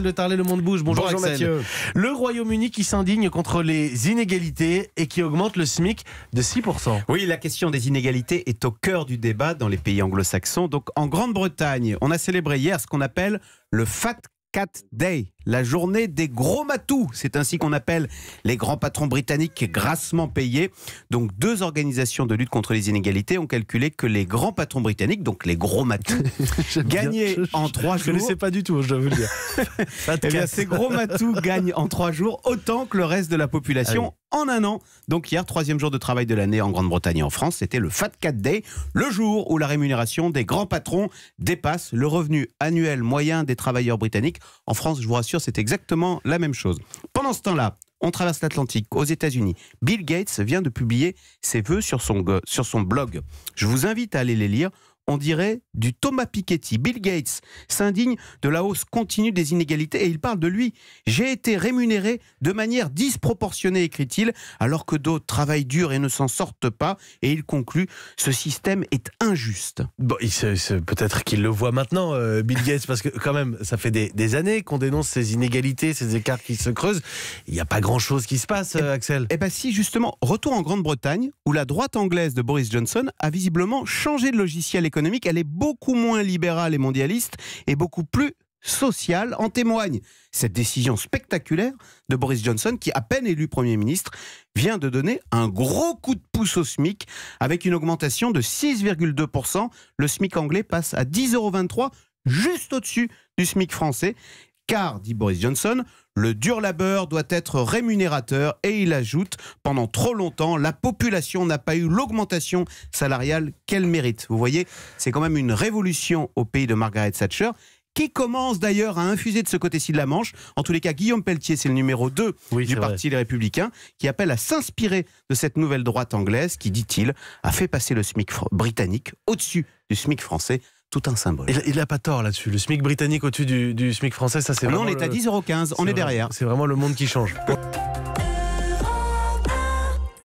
de Tarlet, Le Monde Bouge. Bonjour, Mathieu. Le Royaume-Uni qui s'indigne contre les inégalités et qui augmente le SMIC de 6%. Oui, la question des inégalités est au cœur du débat dans les pays anglo-saxons. Donc en Grande-Bretagne, on a célébré hier ce qu'on appelle le Fat Cat Day la journée des gros matous. C'est ainsi qu'on appelle les grands patrons britanniques grassement payés. Donc deux organisations de lutte contre les inégalités ont calculé que les grands patrons britanniques, donc les gros matous, gagnaient en trois jours. Je ne sais pas du tout, je dois vous le dire. Eh ces gros matous gagnent en trois jours autant que le reste de la population. Ah en un an. Donc hier, troisième jour de travail de l'année en Grande-Bretagne et en France, c'était le Fat Cat Day, le jour où la rémunération des grands patrons dépasse le revenu annuel moyen des travailleurs britanniques. En France, je vous rassure, c'est exactement la même chose. Pendant ce temps-là, on traverse l'Atlantique aux États-Unis. Bill Gates vient de publier ses vœux sur son, sur son blog. Je vous invite à aller les lire on dirait du Thomas Piketty. Bill Gates s'indigne de la hausse continue des inégalités et il parle de lui. J'ai été rémunéré de manière disproportionnée, écrit-il, alors que d'autres travaillent dur et ne s'en sortent pas. Et il conclut, ce système est injuste. Bon, peut-être qu'il le voit maintenant, euh, Bill Gates, parce que quand même, ça fait des, années qu'on dénonce ces inégalités, ces écarts qui se creusent. Il n'y a pas grand-chose qui se passe, eh, euh, Axel. Eh bien si, justement, retour en Grande-Bretagne, où la droite anglaise de Boris Johnson a visiblement changé de logiciel économique elle est beaucoup moins libérale et mondialiste et beaucoup plus sociale. En témoigne cette décision spectaculaire de Boris Johnson qui, à peine élu Premier ministre, vient de donner un gros coup de pouce au SMIC avec une augmentation de 6,2%. Le SMIC anglais passe à 10,23 juste au-dessus du SMIC français. Car, dit Boris Johnson, le dur labeur doit être rémunérateur et il ajoute, pendant trop longtemps, la population n'a pas eu l'augmentation salariale qu'elle mérite. Vous voyez, c'est quand même une révolution au pays de Margaret Thatcher qui commence d'ailleurs à infuser de ce côté-ci de la Manche. En tous les cas, Guillaume Pelletier, c'est le numéro 2 du Parti Les Républicains, qui appelle à s'inspirer de cette nouvelle droite anglaise qui, dit-il, a fait passer le SMIC britannique au-dessus du SMIC français tout un symbole. Il n'a pas tort là-dessus. Le SMIC britannique au-dessus du, SMIC français, ça c'est vraiment. Non, on est à 10,15€, on est derrière. C'est vraiment le monde qui change.